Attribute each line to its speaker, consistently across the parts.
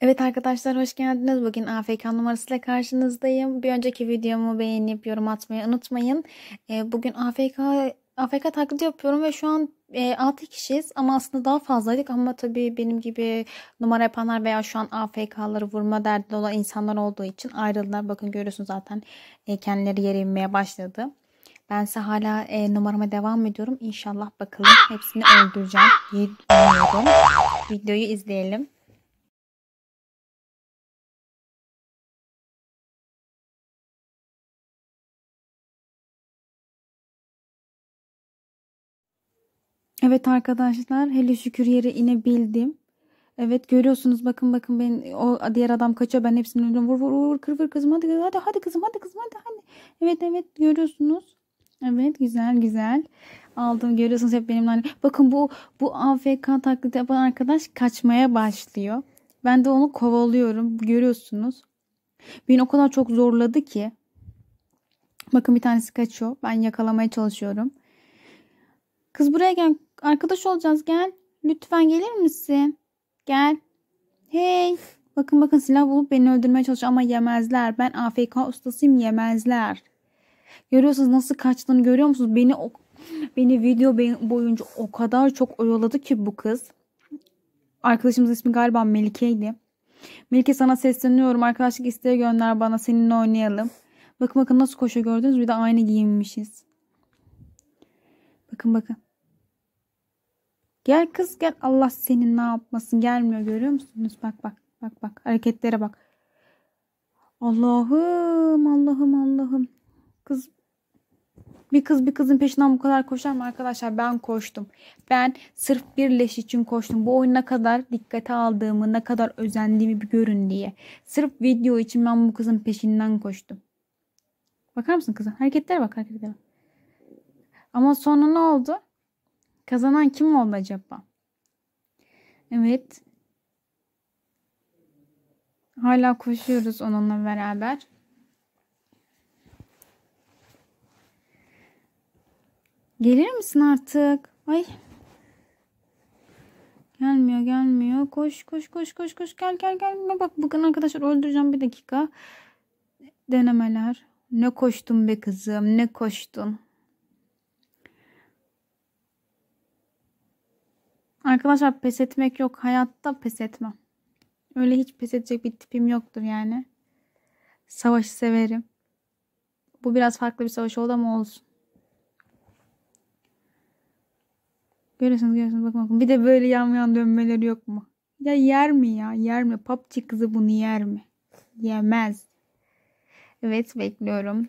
Speaker 1: Evet arkadaşlar hoş geldiniz. Bugün AFK numarasıyla karşınızdayım. Bir önceki videomu beğenip yorum atmayı unutmayın. Ee, bugün AFK AFK taklidi yapıyorum ve şu an 6 e, kişiyiz ama aslında daha fazlaydık ama tabii benim gibi numara yapanlar veya şu an AFK'ları vurma derdi olan insanlar olduğu için ayrıldılar. Bakın görüyorsunuz zaten e, kendileri yere inmeye başladı. Ben ise hala e, numarama devam ediyorum. İnşallah bakalım hepsini öldüreceğim Videoyu izleyelim. Evet arkadaşlar hele şükür yere inebildim. Evet görüyorsunuz bakın bakın ben o diğer adam kaçıyor ben hepsini öldürüyorum. Vur vur vur kır vur kızım hadi hadi hadi kızım hadi kızım hadi hadi. Evet evet görüyorsunuz. Evet güzel güzel. Aldım görüyorsunuz hep benimle. Bakın bu bu AFK taklit yapan arkadaş kaçmaya başlıyor. Ben de onu kovalıyorum görüyorsunuz. Beni o kadar çok zorladı ki. Bakın bir tanesi kaçıyor. Ben yakalamaya çalışıyorum. Kız buraya gel. Arkadaş olacağız gel. Lütfen gelir misin? Gel. Hey. Bakın bakın silah bulup beni öldürmeye çalışıyor ama yemezler. Ben AFK ustasıyım yemezler. Görüyorsunuz nasıl kaçtığını görüyor musunuz? Beni o, beni video boyunca o kadar çok oyaladı ki bu kız. Arkadaşımızın ismi galiba Melike'ydi. Melike sana sesleniyorum. Arkadaşlık isteği gönder bana. Seninle oynayalım. Bakın bakın nasıl koşuyor gördünüz Bir de aynı giyinmişiz. Bakın bakın. Gel kız gel Allah senin ne yapmasın gelmiyor görüyor musunuz? Bak bak bak bak hareketlere bak. Allah'ım Allah'ım Allah'ım. Kız bir kız bir kızın peşinden bu kadar koşar mı arkadaşlar? Ben koştum. Ben sırf bir leş için koştum. Bu oyun kadar dikkate aldığımı, ne kadar özendiğimi bir görün diye. Sırf video için ben bu kızın peşinden koştum. Bakar mısın kızım? Hareketlere bak hareketlere bak. Ama sonra ne oldu? Kazanan kim oldu acaba? Evet. Hala koşuyoruz onunla beraber. Gelir misin artık? Ay. Gelmiyor gelmiyor. Koş koş koş koş koş. Gel gel gel. Bak bakın arkadaşlar öldüreceğim bir dakika. Denemeler. Ne koştun be kızım ne koştun. Arkadaşlar pes etmek yok. Hayatta pes etmem. Öyle hiç pes edecek bir tipim yoktur yani. Savaşı severim. Bu biraz farklı bir savaş oldu ama olsun. Görüyorsunuz görüyorsunuz bakın bakın. Bir de böyle yan yan dönmeleri yok mu? Ya yer mi ya? Yer mi? PUBG kızı bunu yer mi? Yemez. Evet bekliyorum.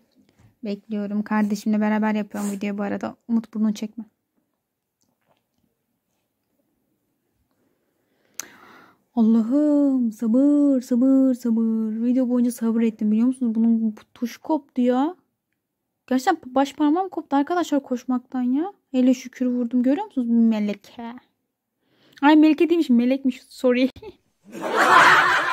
Speaker 1: Bekliyorum. Kardeşimle beraber yapıyorum videoyu bu arada. Umut burnunu çekme. Allah'ım sabır sabır sabır. Video boyunca sabır ettim biliyor musunuz? Bunun tuş koptu ya. Gerçekten baş parmağım koptu arkadaşlar koşmaktan ya. Hele şükür vurdum görüyor musunuz? Meleke. Ay meleke değilmiş melekmiş sorry.